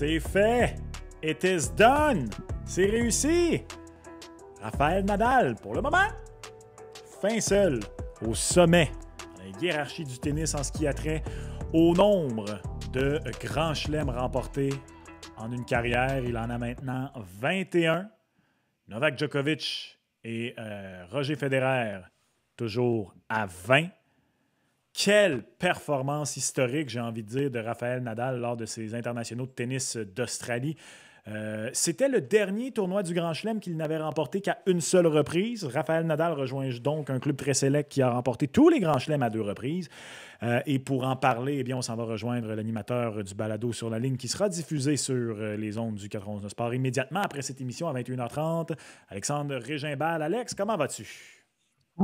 C'est fait! It is done! C'est réussi! Raphaël Nadal, pour le moment, fin seul, au sommet la hiérarchie du tennis en ce qui a trait au nombre de grands chelems remportés en une carrière. Il en a maintenant 21. Novak Djokovic et euh, Roger Federer, toujours à 20. Quelle performance historique, j'ai envie de dire, de Raphaël Nadal lors de ses internationaux de tennis d'Australie. Euh, c'était le dernier tournoi du Grand Chelem qu'il n'avait remporté qu'à une seule reprise. Raphaël Nadal rejoint donc un club très sélect qui a remporté tous les Grands Chelems à deux reprises. Euh, et pour en parler, eh bien, on s'en va rejoindre l'animateur du balado sur la ligne qui sera diffusé sur euh, les ondes du 91 Sport immédiatement après cette émission à 21h30. Alexandre Régimbal. Alex, comment vas-tu?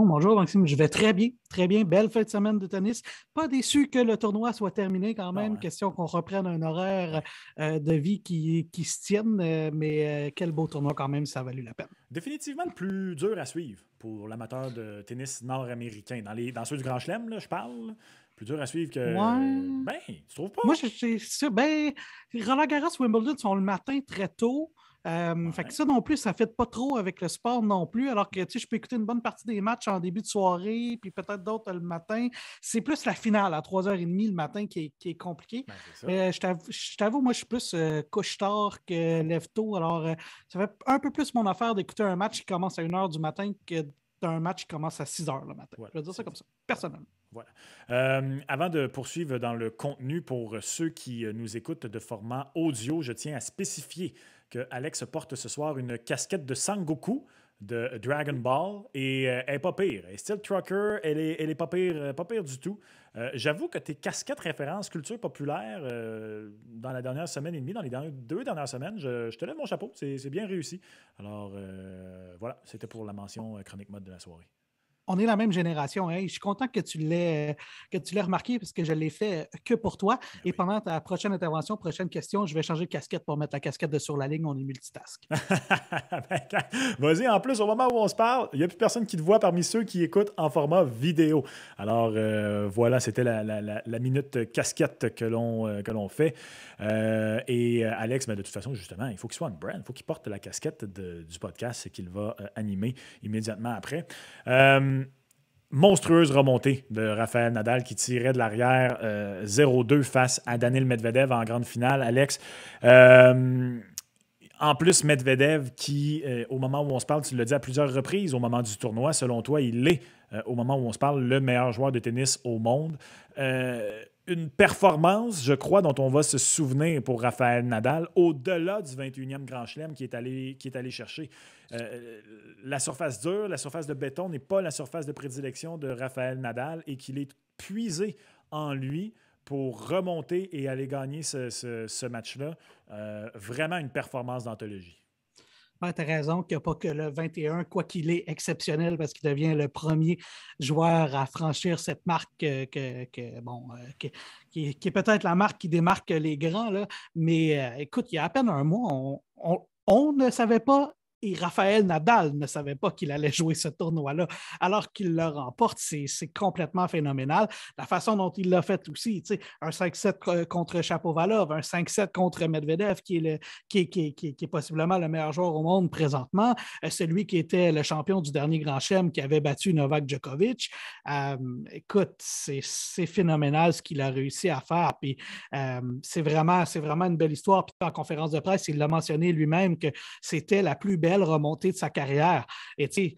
bonjour Maxime, je vais très bien, très bien. Belle fin de semaine de tennis. Pas déçu que le tournoi soit terminé quand même. Question qu'on reprenne un horaire euh, de vie qui, qui se tienne, euh, mais euh, quel beau tournoi quand même, ça a valu la peine. Définitivement le plus dur à suivre pour l'amateur de tennis nord-américain. Dans, dans ceux du Grand Chelem, je parle plus dur à suivre que. Ben, tu trouves pas? Moi, suis sûr, Ben, Roland Garros, Wimbledon sont le matin très tôt. Euh, Fait que ça non plus, ça ne fait pas trop avec le sport non plus, alors que je peux écouter une bonne partie des matchs en début de soirée, puis peut-être d'autres le matin. C'est plus la finale à 3h30 le matin qui est, qui est compliqué. Ben, euh, je t'avoue, moi, je suis plus euh, couche-tard que lève-tôt, alors euh, ça fait un peu plus mon affaire d'écouter un match qui commence à 1h du matin que d'un match qui commence à 6h le matin. Je vais dire ça comme ça, personnellement. Voilà. avant de poursuivre dans le contenu, pour ceux qui nous écoutent de format audio, je tiens à spécifier que Alex porte ce soir une casquette de Sangoku de Dragon Ball et euh, elle est pas pire. Elle est style trucker, elle est, elle est pas pire, euh, du tout. Euh, j'avoue que tes casquettes références culture populaire dans la dernière semaine et demie, dans les deux dernières semaines, je, je, te lève mon chapeau, c'est bien réussi. Alors voilà, c'était pour la mention chronique mode de la soirée on est la même génération. Je suis content que tu l'aies que tu l'aies remarqué parce que je l'ai fait que pour toi. Ben et pendant ta prochaine intervention, prochaine question, je vais changer de casquette pour mettre la casquette de sur la ligne. On est multitask. Ben, vas-y. En plus, au moment où on se parle, il n'y a plus personne qui te voit parmi ceux qui écoutent en format vidéo. Alors euh, voilà, c'était la, minute casquette que l'on euh, que l'on fait. Euh, et Alex, mais ben, de toute façon, justement, il faut qu'il soit un brand. Il faut qu'il porte la casquette du podcast et qu'il va animer immédiatement après. Euh, monstrueuse remontée de Rafael Nadal qui tirait de l'arrière 0-2 euh, face à Daniel Medvedev en grande finale. Alex, euh, en plus, Medvedev, qui, euh, au moment où on se parle, tu l'as dit à plusieurs reprises, au moment du tournoi, selon toi, il est, au moment où on se parle, le meilleur joueur de tennis au monde une performance, je crois, dont on va se souvenir pour Raphaël Nadal, au-delà du 21e Grand Chelem qui est allé, qui est allé chercher. Euh, la surface dure, la surface de béton n'est pas la surface de prédilection de Raphaël Nadal et qu'il est puisé en lui pour remonter et aller gagner ce, match-là. Euh, vraiment une performance d'anthologie tu as raison qu'il n'y a pas que le 21, quoi qu'il est exceptionnel parce qu'il devient le premier joueur à franchir cette marque que, bon, euh, qui, est peut-être la marque qui démarque les grands. Là. Mais euh, écoute, il y a à peine un mois, on ne savait pas et Raphaël Nadal ne savait pas qu'il allait jouer ce tournoi-là, alors qu'il le remporte, c'est complètement phénoménal. La façon dont il l'a fait aussi, un 5-7 contre Chapovalov, un 5-7 contre Medvedev, qui est, le, qui, est, qui, qui est, possiblement le meilleur joueur au monde présentement, euh, celui qui était le champion du dernier Grand Chelem, qui avait battu Novak Djokovic. Euh, écoute, c'est phénoménal ce qu'il a réussi à faire. Puis euh, c'est vraiment, vraiment une belle histoire. Puis en conférence de presse, il l'a mentionné lui-même que c'était la plus belle belle remontée de sa carrière. Et tu sais,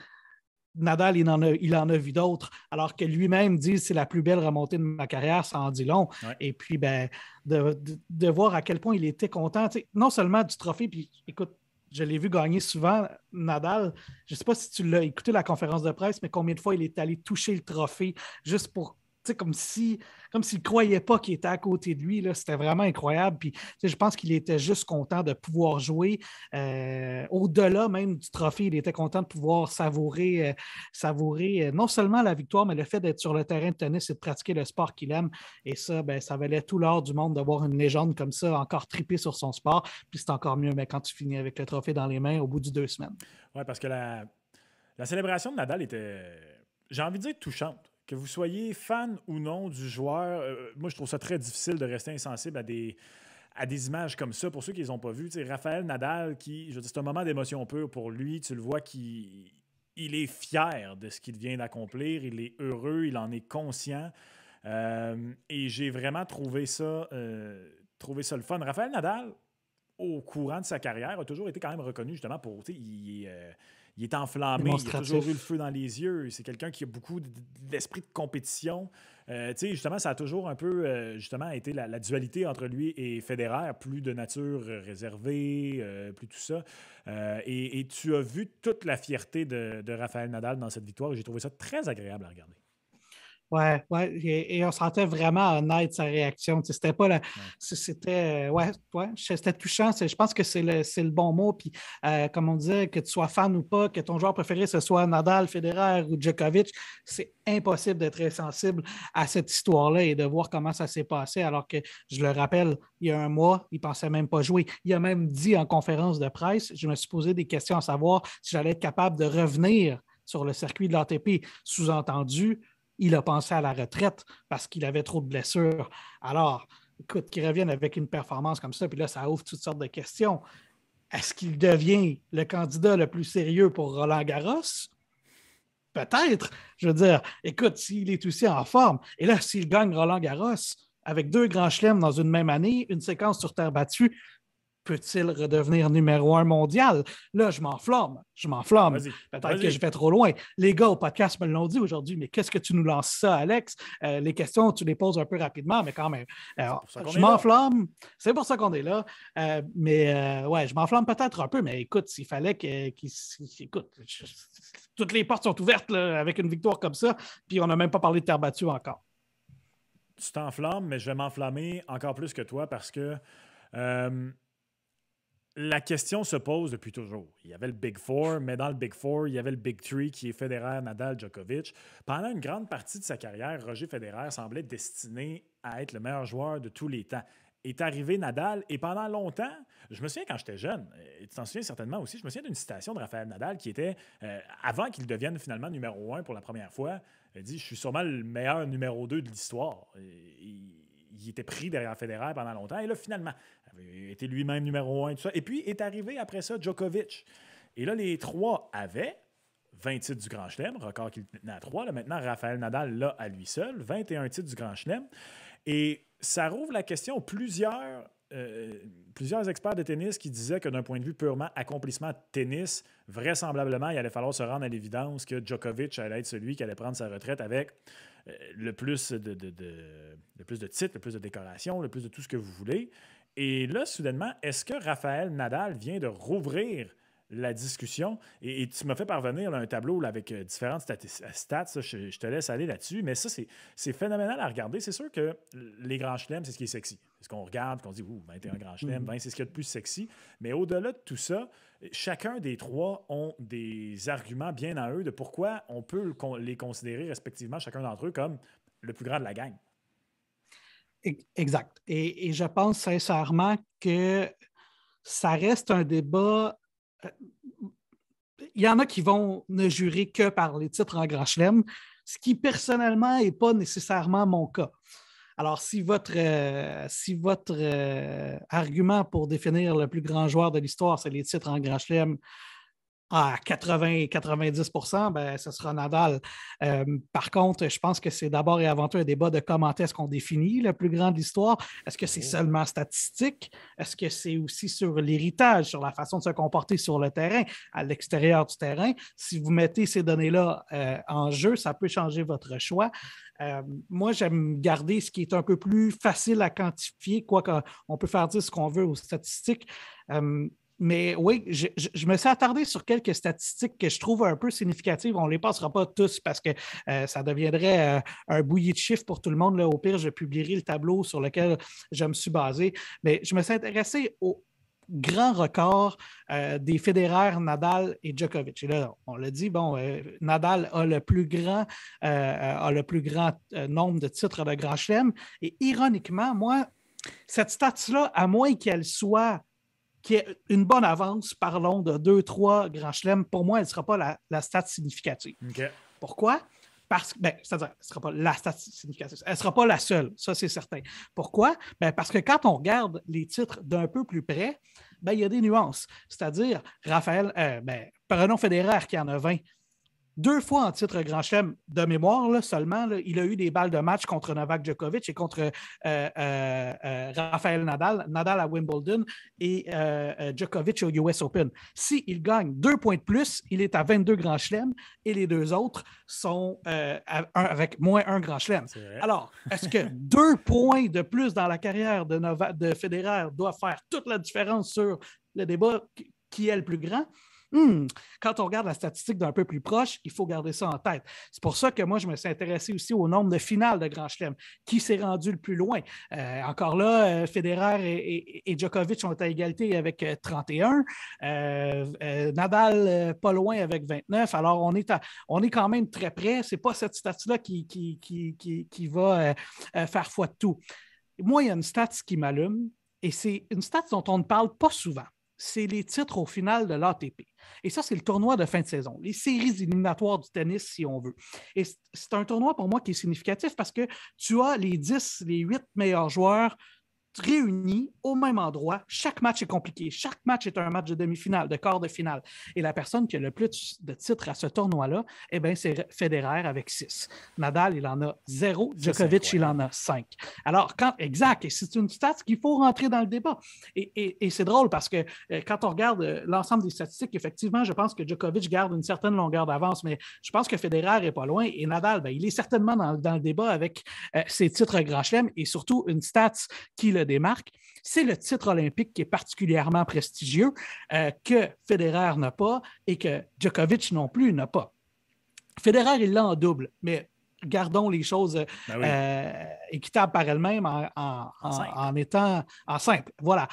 Nadal, il en a, il en a vu d'autres, alors que lui-même dit c'est la plus belle remontée de ma carrière, ça en dit long. Et puis, ben, de, voir à quel point il était content, non seulement du trophée, puis écoute, je l'ai vu gagner souvent, Nadal. Je ne sais pas si tu l'as écouté la conférence de presse, mais combien de fois il est allé toucher le trophée juste pour comme si comme s'il ne croyait pas qu'il était à côté de lui. C'était vraiment incroyable. Puis, je pense qu'il était juste content de pouvoir jouer. Euh, au-delà même du trophée, il était content de pouvoir savourer, euh, savourer euh, non seulement la victoire, mais le fait d'être sur le terrain de tennis et de pratiquer le sport qu'il aime. Et ça, ben, ça valait tout l'or du monde d'avoir une légende comme ça, encore tripée sur son sport. Puis c'est encore mieux mais ben, quand tu finis avec le trophée dans les mains au bout de deux semaines. Oui, parce que la, la célébration de Nadal était, j'ai envie de dire, touchante que vous soyez fan ou non du joueur, euh, moi je trouve ça très difficile de rester insensible à des, à des images comme ça. Pour ceux qui les ont pas vues, Raphaël Nadal, qui, je c'est un moment d'émotion pure pour lui. Tu le vois qui il est fier de ce qu'il vient d'accomplir, il est heureux, il en est conscient. Euh, et j'ai vraiment trouvé ça, euh, trouvé ça le fun. Raphaël Nadal, au courant de sa carrière, a toujours été quand même reconnu justement pour il est enflammé, il a toujours eu le feu dans les yeux. C'est quelqu'un qui a beaucoup d'esprit de compétition. Euh, justement, ça a toujours un peu euh, justement été la, dualité entre lui et Federer, plus de nature réservée, euh, plus tout ça. Euh, et, tu as vu toute la fierté de, de Raphaël Nadal dans cette victoire. J'ai trouvé ça très agréable à regarder. Ouais, ouais. Et, on sentait vraiment honnête sa réaction. C'était pas la. C'était. Ouais, C'était touchant. Je pense que c'est le, bon mot. Puis, euh, comme on disait, que tu sois fan ou pas, que ton joueur préféré ce soit Nadal, Federer ou Djokovic, c'est impossible d'être insensible à cette histoire-là et de voir comment ça s'est passé. Alors que, je le rappelle, il y a un mois, il pensait même pas jouer. Il a même dit en conférence de presse, je me suis posé des questions à savoir si j'allais être capable de revenir sur le circuit de l'ATP. Sous-entendu, il a pensé à la retraite parce qu'il avait trop de blessures. Alors, écoute, qu'il revienne avec une performance comme ça, puis là, ça ouvre toutes sortes de questions. Est-ce qu'il devient le candidat le plus sérieux pour Roland Garros? Peut-être. Je veux dire, écoute, s'il est aussi en forme, et là, s'il gagne Roland Garros avec deux grands chelems dans une même année, une séquence sur terre battue, peut-il redevenir numéro un mondial? Là, je m'enflamme, je m'enflamme. Ben, peut-être que je vais trop loin. Les gars au podcast me l'ont dit aujourd'hui, mais qu'est-ce que tu nous lances ça, Alex? Euh, les questions, tu les poses un peu rapidement, mais quand même. je m'enflamme, c'est pour ça qu'on est là. Euh, mais euh, ouais, je m'enflamme peut-être un peu, mais écoute, s'il fallait qu'il. écoute, toutes les portes sont ouvertes avec une victoire comme ça, puis on n'a même pas parlé de terre battue encore. Tu t'enflammes, mais je vais m'enflammer encore plus que toi parce que la question se pose depuis toujours. Il y avait le Big Four, mais dans le Big Four, il y avait le Big Three qui est Federer, Nadal, Djokovic. Pendant une grande partie de sa carrière, Roger Federer semblait destiné à être le meilleur joueur de tous les temps. Est arrivé Nadal et pendant longtemps, je me souviens quand j'étais jeune, et tu t'en souviens certainement aussi, je me souviens d'une citation de Raphaël Nadal qui était euh, avant qu'il devienne finalement numéro un pour la première fois, il dit Je suis sûrement le meilleur numéro deux de l'histoire il était pris derrière fédéral pendant longtemps. Et là, finalement, il était lui-même numéro un, tout ça. Et puis est arrivé après ça Djokovic. Et là, les trois avaient 20 titres du Grand Chelem, record qu'il tenait à trois. maintenant, Raphaël Nadal, là, à lui seul, 21 titres du Grand Chelem. Et ça rouvre la question plusieurs euh, plusieurs experts de tennis qui disaient que d'un point de vue purement accomplissement de tennis, vraisemblablement, il allait falloir se rendre à l'évidence que Djokovic allait être celui qui allait prendre sa retraite avec euh, le plus de, de, plus de titres, le plus de décorations, le plus de tout ce que vous voulez. Et là, soudainement, est-ce que Raphaël Nadal vient de rouvrir la discussion? Et, tu m'as fait parvenir un tableau avec euh, différentes euh, stats. je, te laisse aller là-dessus, mais ça, c'est phénoménal à regarder. C'est sûr que les grands chelems, c'est ce qui est sexy. C'est ce qu'on regarde, qu'on dit, ouh, 21 grands chelems, 20, mm. c'est ce qu'il y a de plus sexy. Mais au-delà de tout ça, Chacun des trois ont des arguments bien à eux de pourquoi on peut les considérer respectivement, chacun d'entre eux, comme le plus grand de la gang. E-, exact. Et, et, je pense sincèrement que ça reste un débat. Euh, il y en a qui vont ne jurer que par les titres en grand chelem, ce qui personnellement n'est pas nécessairement mon cas. Alors, si votre, euh, euh, argument pour définir le plus grand joueur de l'histoire, c'est les titres en Grand Chelem, à 80-90 ben, ce sera Nadal. Euh, par contre, je pense que c'est d'abord et avant tout un débat de comment est-ce qu'on définit le plus grand de l'histoire. Est-ce que c'est mhm. seulement statistique? Est-ce que c'est aussi sur l'héritage, sur la façon de se comporter sur le terrain, à l'extérieur du terrain? Si vous mettez ces données-là euh, en jeu, ça peut changer votre choix. Euh, moi, j'aime garder ce qui est un peu plus facile à quantifier, quoi qu'on peut faire dire ce qu'on veut aux statistiques. Mais oui, je, me suis attardé sur quelques statistiques que je trouve un peu significatives. On ne les passera pas tous parce que euh, ça deviendrait euh, un bouillie de chiffres pour tout le monde. Là. Au pire, je publierai le tableau sur lequel je me suis basé. Mais je me suis intéressé au grand record euh, des fédéraires Nadal et Djokovic. Et là, on l'a dit, bon, Nadal a le plus grand, a le plus grand nombre de titres de Grand Chelem. Et ironiquement, moi, cette stat-là, à moins qu'elle soit qui est une bonne avance, parlons de deux, trois grands chelems, pour moi, elle ne sera pas la, la stat significative. Pourquoi? Parce que, ben, c'est-à-dire, elle sera pas la stat significative. Elle ne sera pas la seule, ça c'est certain. Pourquoi? Ben, parce que quand on regarde les titres d'un peu plus près, ben, il y a des nuances. C'est-à-dire, Raphaël, euh, ben, prenons Federer qui en a 20 deux fois en titre grand chelem de mémoire seulement. il a eu des balles de match contre Novak Djokovic et contre euh, euh, euh Rafael Nadal, Nadal à Wimbledon et euh, Djokovic au US Open. S'il gagne deux points de plus, il est à 22 grands chelems et les deux autres sont avec moins un grand chelem. Alors, est-ce que deux points de plus dans la carrière de, Nova, de Federer doit faire toute la différence sur le débat qui est le plus grand? Hmm, quand on regarde la statistique d'un peu plus proche, il faut garder ça en tête. C'est pour ça que moi, je me suis intéressé aussi au nombre de finales de Grand Chelem. Qui s'est rendu le plus loin? Euh, encore là, euh, Federer et, et, Djokovic sont à égalité avec 31. Euh, Nadal, pas loin avec 29. Alors, on est, on est quand même très près. Ce n'est pas cette statue-là qui, qui, va faire foi de tout. Moi, il y a une stat qui m'allume, et c'est une stat dont on ne parle pas souvent c'est les titres au final de l'ATP. Et ça, c'est le tournoi de fin de saison, les séries éliminatoires du tennis, si on veut. Et c'est un tournoi pour moi qui est significatif parce que tu as les 10, les 8 meilleurs joueurs réunis au même endroit. Chaque match est compliqué. Chaque match est un match de demi-finale, de quart de finale. Et la personne qui a le plus de titres à ce tournoi-là, eh bien, c'est Federer avec six. Nadal, il en a zéro. Djokovic, il en a cinq. Alors, quand, exact. Et c'est une stat qu'il faut rentrer dans le débat. Et, et, c'est drôle parce que euh, quand on regarde euh, l'ensemble des statistiques, effectivement, je pense que Djokovic garde une certaine longueur d'avance, mais je pense que Federer est pas loin. Et Nadal, ben, il est certainement dans, dans le débat avec euh, ses titres Grand Chelem et surtout une stat qui le marques, c'est le titre olympique qui est particulièrement prestigieux, euh, que Federer n'a pas et que Djokovic non plus n'a pas. Federer, il l'a en double, mais gardons les choses euh, ben euh, équitables par elles-mêmes en, étant en simple. Voilà.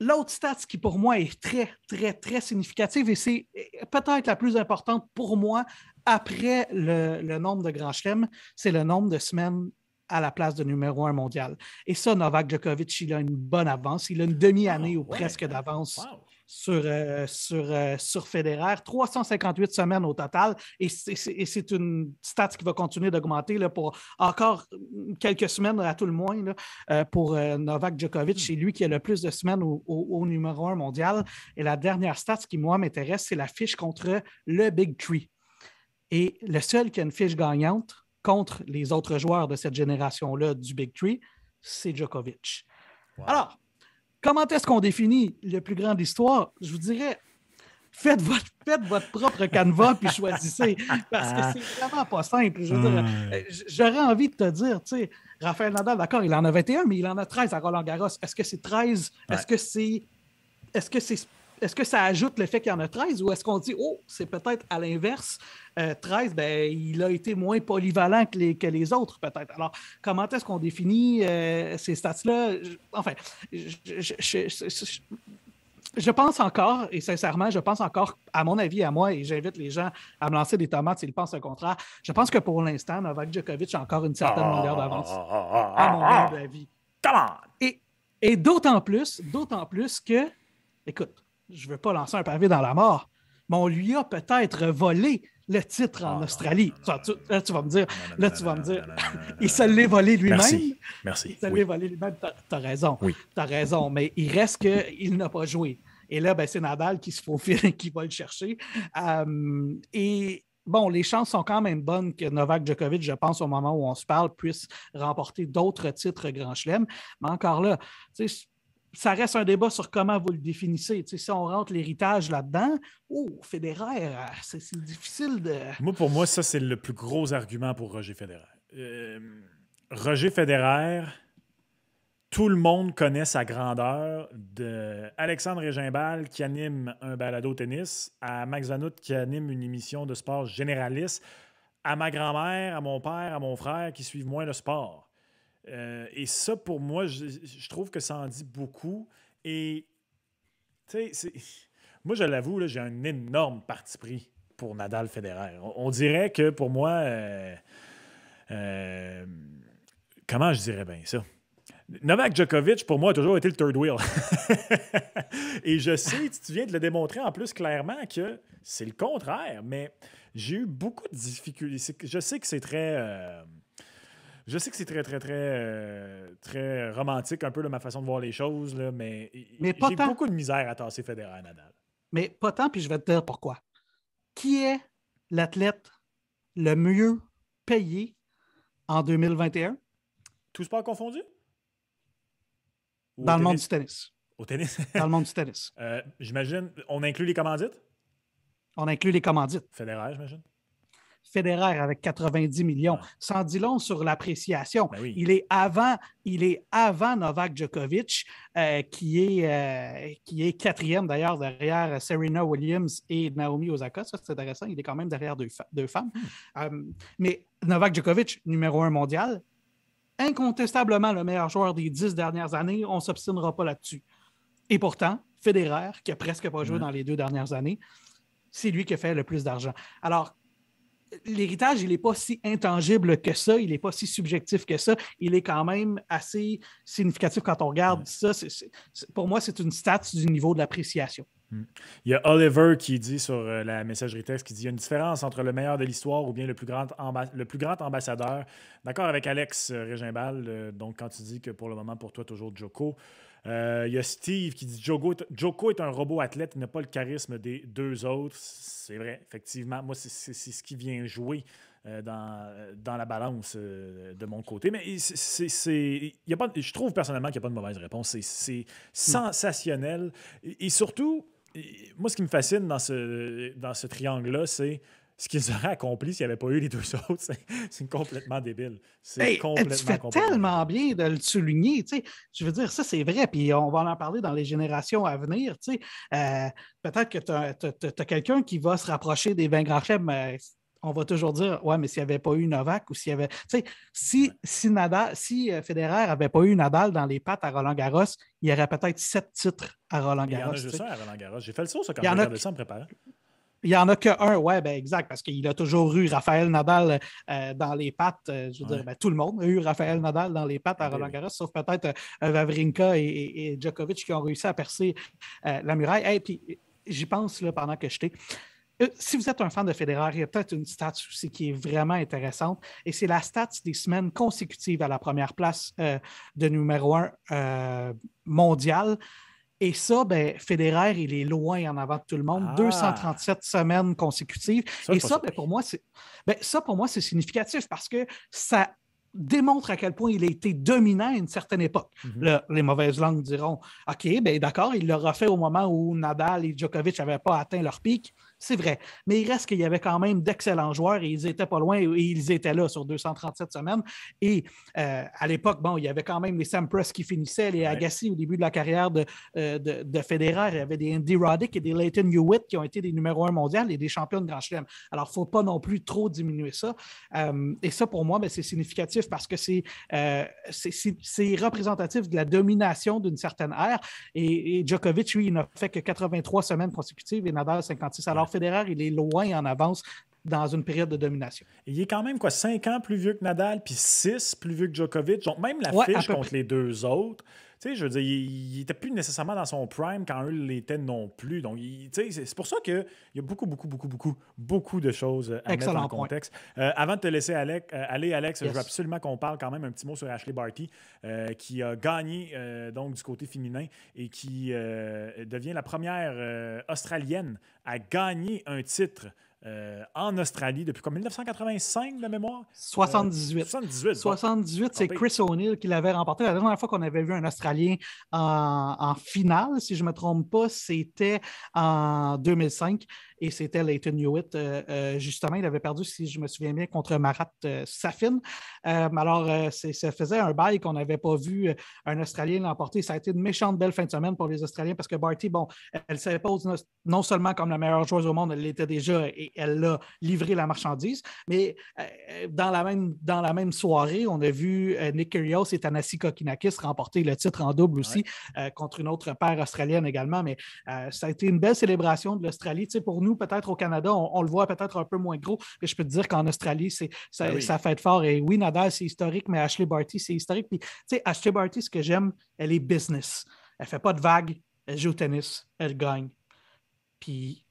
L'autre stat qui pour moi est très, très, très significative et c'est peut-être la plus importante pour moi après le, le nombre de grands chelems, c'est le nombre de semaines à la place de numéro un mondial. Et ça, Novak Djokovic, il a une bonne avance. Il a une demi-année ah, ou presque d'avance sur, euh, sur, euh, sur Federer. 358 semaines au total. Et c'est une stat qui va continuer d'augmenter pour encore quelques semaines, à tout le moins, euh, pour Novak Djokovic. Hmm. C'est lui qui a le plus de semaines au, numéro un mondial. Et la dernière stat qui, moi, m'intéresse, c'est la fiche contre le Big Tree. Et le seul qui a une fiche gagnante, contre les autres joueurs de cette génération-là du Big Three, c'est Djokovic. Alors, comment est-ce qu'on définit le plus grand de Je vous dirais, faites votre, propre canevas puis choisissez, parce que ah. c'est vraiment pas simple. Je hmm. euh, j'aurais envie de te dire, tu sais, Raphaël Nadal, d'accord, il en a 21, mais il en a 13 à Roland-Garros. Est-ce que c'est 13? Est-ce que c'est est-ce que c'est est-ce que ça ajoute le fait qu'il y en a 13 ou est-ce qu'on dit, oh, c'est peut-être à l'inverse, 13, euh, ben, il a été moins polyvalent que les, que les autres, peut-être. Alors, comment est-ce qu'on définit euh, ces stats-là? Enfin, je, je, je, je, pense encore, et sincèrement, je pense encore, à mon avis, à moi, et j'invite les gens à me lancer des tomates s'ils pensent le contraire, je pense que pour l'instant, Novak Djokovic a encore une certaine ah, longueur d'avance, ah, ah, à mon avis. Et, et d'autant plus, d'autant plus que, écoute, je ne veux pas lancer un pavé dans la mort, mais on lui a peut-être volé le titre en ah, Australie. là, tu vas me dire, là, tu vas me dire, il se l'est volé lui-même. Merci. Il se l'est volé lui-même. tu as raison. Oui. as raison. Mais il reste qu'il n'a pas joué. Et là, ben, c'est Nadal qui se faufile, qui va le chercher. Euh, et bon, les chances sont quand même bonnes que Novak Djokovic, je pense, au moment où on se parle, puisse remporter d'autres titres Grand Chelem. Mais encore là, tu sais, ça reste un débat sur comment vous le définissez. Tu si on rentre l'héritage là-dedans, oh, Federer, euh, c'est, difficile de. Moi, pour moi, ça, c'est le plus gros argument pour Roger Federer. Euh, Roger Federer, tout le monde connaît sa grandeur de Alexandre Régimbal qui anime un balado tennis à Max Vanout qui anime une émission de sport généraliste à ma grand-mère, à mon père, à mon frère qui suivent moins le sport. Euh, et ça, pour moi, je, trouve que ça en dit beaucoup. Et, tu sais, moi, je l'avoue, j'ai un énorme parti pris pour Nadal Federer. On, dirait que pour moi, euh, euh, comment je dirais bien ça? Novak Djokovic, pour moi, a toujours été le third wheel. et je sais, tu viens de le démontrer en plus clairement que c'est le contraire, mais j'ai eu beaucoup de difficultés. Je sais que c'est très je sais que c'est très, très, très, euh, très romantique, un peu là, ma façon de voir les choses, là, mais, j'ai beaucoup de misère à tasser Federer Nadal. Mais pas tant, puis je vais te dire pourquoi. Qui est l'athlète le mieux payé en 2021? Tout sport confondu? Dans le monde du tennis. Au tennis? Dans le monde du tennis. j'imagine, on inclut les commandites? On inclut les commandites. Federer, j'imagine. Federer avec 90 millions. Ah. Sans dit long sur l'appréciation. Ben il est avant, il est avant Novak Djokovic, euh, qui est euh, qui est quatrième d'ailleurs derrière Serena Williams et Naomi Osaka. Ça c'est intéressant. Il est quand même derrière deux, femmes. Hmm. Euh, mais Novak Djokovic, numéro un mondial, incontestablement le meilleur joueur des dix dernières années. On s'obstinera pas là-dessus. Et pourtant, Federer, qui a presque pas joué hmm. dans les deux dernières années, c'est lui qui fait le plus d'argent. Alors, l'héritage, il n'est pas si intangible que ça, il n'est pas si subjectif que ça, il est quand même assez significatif quand on regarde ça. pour moi, c'est une stat du niveau de l'appréciation. Hmm. Il y a Oliver qui dit sur euh, la messagerie texte qui dit il y a une différence entre le meilleur de l'histoire ou bien le plus grand, le plus grand ambassadeur. D'accord avec Alex euh, Régimbal, euh, donc quand tu dis que pour le moment, pour toi, toujours Joko. Il euh, y a Steve qui dit Joko est un robot athlète, il n'a pas le charisme des deux autres. C'est vrai, effectivement. Moi, c'est ce qui vient jouer. Euh, dans, euh, dans, la balance de mon côté. Mais c'est, y a pas, je trouve personnellement qu'il n'y a pas de mauvaise réponse. C'est, hmm. sensationnel. Et, surtout, moi, ce qui me fascine dans ce, dans ce triangle-là, c'est ce qu'ils auraient accompli s'il n'y avait pas eu les deux autres, c'est complètement débile. C'est complètement Tu fais tellement bien de le souligner. Tu je veux dire, ça, c'est vrai. Puis on va en parler dans les générations à venir. Euh, peut-être que tu as, quelqu'un qui va se rapprocher des 20 grands chefs, mais on va toujours dire Ouais, mais s'il n'y avait pas eu Novak ou s'il y avait. Tu sais, si, si, si euh, Federer n'avait pas eu Nadal dans les pattes à Roland Garros, il y aurait peut-être sept titres à Roland Garros. Il y en à Roland Garros. J'ai fait le saut, ça, quand je regardé ça en il n'y en a qu'un, oui, ben exact, parce qu'il a toujours eu Raphaël Nadal euh, dans les pattes. Euh, je veux dire, ben, tout le monde a eu Raphaël Nadal dans les pattes à Roland Garros, sauf peut-être euh, Vavrinka et, Djokovic qui ont réussi à percer la muraille. Et puis, j'y pense là, pendant que j'étais. Si vous êtes un fan de Federer, il y a peut-être une statue aussi qui est vraiment intéressante, et c'est la statue des semaines consécutives à la première place de numéro un mondial. Et ça, ben, Federer, il est loin en avant de tout le monde, 237 ah. semaines consécutives. et ça, ben, pour moi, c'est ben, ça pour moi, c'est significatif parce que ça démontre à quel point il a été dominant à une certaine époque. Mhm. les mauvaises langues diront OK, ben d'accord, il l'aura fait au moment où Nadal et Djokovic n'avaient pas atteint leur pic. C'est vrai. Mais il reste qu'il y avait quand même d'excellents joueurs et ils étaient pas loin et ils étaient là sur 237 semaines. Et euh, à l'époque, bon, il y avait quand même les Sam Press qui finissaient, les Agassi au début de la carrière euh, de, Federer. Il y avait des Andy Roddick et des Leighton Hewitt qui ont été des numéros un mondial et des champions de Grand Chelem. Alors, il ne faut pas non plus trop diminuer ça. Euh, et ça, pour moi, ben, c'est significatif parce que c'est représentatif de la domination d'une certaine ère. Et, Djokovic, lui, il n'a fait que 83 semaines consécutives et Nadal 56. Alors, il est loin en avance dans une période de domination. Il est quand même quoi 5 ans plus vieux que Nadal, puis 6 plus vieux que Djokovic. Donc même la fiche contre les deux autres, tu sais, je veux dire, il n'était plus nécessairement dans son prime quand eux l'étaient non plus. Donc, c'est pour ça qu'il y a beaucoup, beaucoup, beaucoup, beaucoup, beaucoup de choses euh, à mettre en contexte. Euh, avant de te laisser Alex, euh, aller, Alex, je veux absolument qu'on parle quand même un petit mot sur Ashley Barty, qui a gagné donc du côté féminin et qui devient la première Australienne à gagner un titre euh, en Australie depuis comme 1985 de mémoire? 78. Euh, 78. c'est ah, ben. Chris O'Neill qui l'avait remporté. La dernière fois qu'on avait vu un Australien en, en finale, si je ne me trompe pas, c'était en 2005 et c'était Leighton Hewitt. Euh, euh, justement, il avait perdu, si je me souviens bien, contre Marat euh, Safin. alors, ça faisait un bail qu'on n'avait pas vu un Australien l'emporter. Ça a été une méchante belle fin de semaine pour les Australiens parce que Barty, bon, elle s'impose non seulement comme la meilleure joueuse au monde, elle l'était déjà et elle a livré la marchandise, mais dans la même, dans la même soirée, on a vu Nick Kyrgios et Tanasi Kokinakis remporter le titre en double aussi contre une autre paire australienne également. Mais ça a été une belle célébration de l'Australie. Tu sais, pour nous, peut-être au Canada, on, le voit peut-être un peu moins gros, mais je peux te dire qu'en Australie, c'est, ça, fait ben ça, fait fort. Et oui, Nadal, c'est historique, mais Ashley Barty, c'est historique. Puis, tu sais, Ashley Barty, ce que j'aime, elle est business. Elle fait pas de vagues, elle joue au tennis, elle gagne. Puis,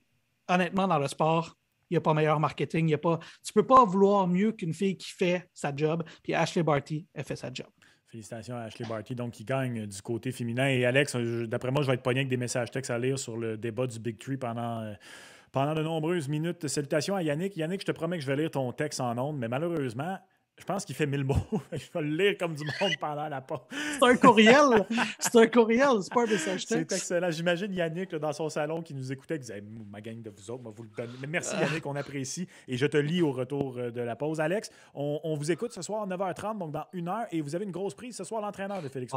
honnêtement, dans le sport, il n'y a pas meilleur marketing. Y pas, tu ne peux pas vouloir mieux qu'une fille qui fait sa job. Puis Ashley Barty, elle fait sa job. Félicitations à Ashley Barty, donc qui gagne du côté féminin. Et Alex, d'après moi, je vais être pogné avec des messages textes à lire sur le débat du Big Tree pendant. Euh, pendant de nombreuses minutes. Salutations à Yannick. Yannick, je te promets que je vais lire ton texte en ondes, mais malheureusement, je pense qu'il fait mille mots. je vais le lire comme du monde pendant la pause. C'est un courriel. C'est un courriel. C'est pas un message texte. C'est excellent. J'imagine Yannick dans son salon qui nous écoutait, qui disait Ma gang de vous autres, moi, vous le donnez. merci ah. Yannick, on apprécie. Et je te lis au retour euh, de la pause. Alex, on, on vous écoute ce soir à 9h30, donc dans une heure. Et vous avez une grosse prise ce soir, l'entraîneur de Félix.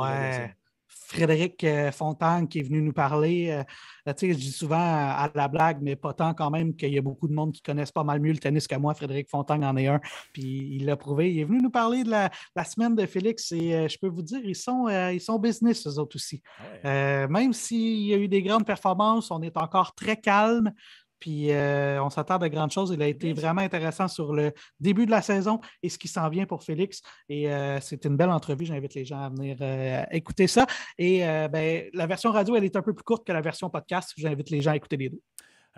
Frédéric euh, Fontaine qui est venu nous parler. Euh, euh, je dis souvent à la blague, mais pas tant quand même qu'il y a beaucoup de monde qui connaissent pas mal mieux le tennis que moi. Frédéric Fontaine en est un, puis il l'a prouvé. Il est venu nous parler de la, semaine de Félix et je peux vous dire, ils sont, ils sont business, eux autres aussi. même s'il y a eu des grandes performances, on est encore très calme. Puis euh, on s'attend à grandes choses. Il a été vraiment intéressant sur le début de la saison et ce qui s'en vient pour Félix. Et euh, c'est une belle entrevue. J'invite les gens à venir euh, écouter ça. Et ben, la version radio, elle est un peu plus courte que la version podcast. J'invite les gens à écouter les deux.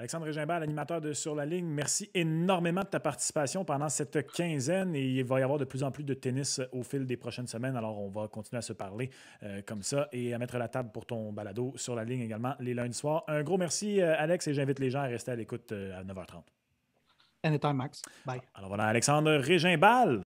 Alexandre Régimbal, animateur de Sur la ligne, merci énormément de ta participation pendant cette quinzaine et il va y avoir de plus en plus de tennis au fil des prochaines semaines. Alors, on va continuer à se parler euh, comme ça et à mettre la table pour ton balado sur la ligne également les lundis soirs. Un gros merci, euh, Alex, et j'invite les gens à rester à l'écoute euh, à 9h30. Anytime, Max. Bye. Alors voilà, Alexandre Régimbal.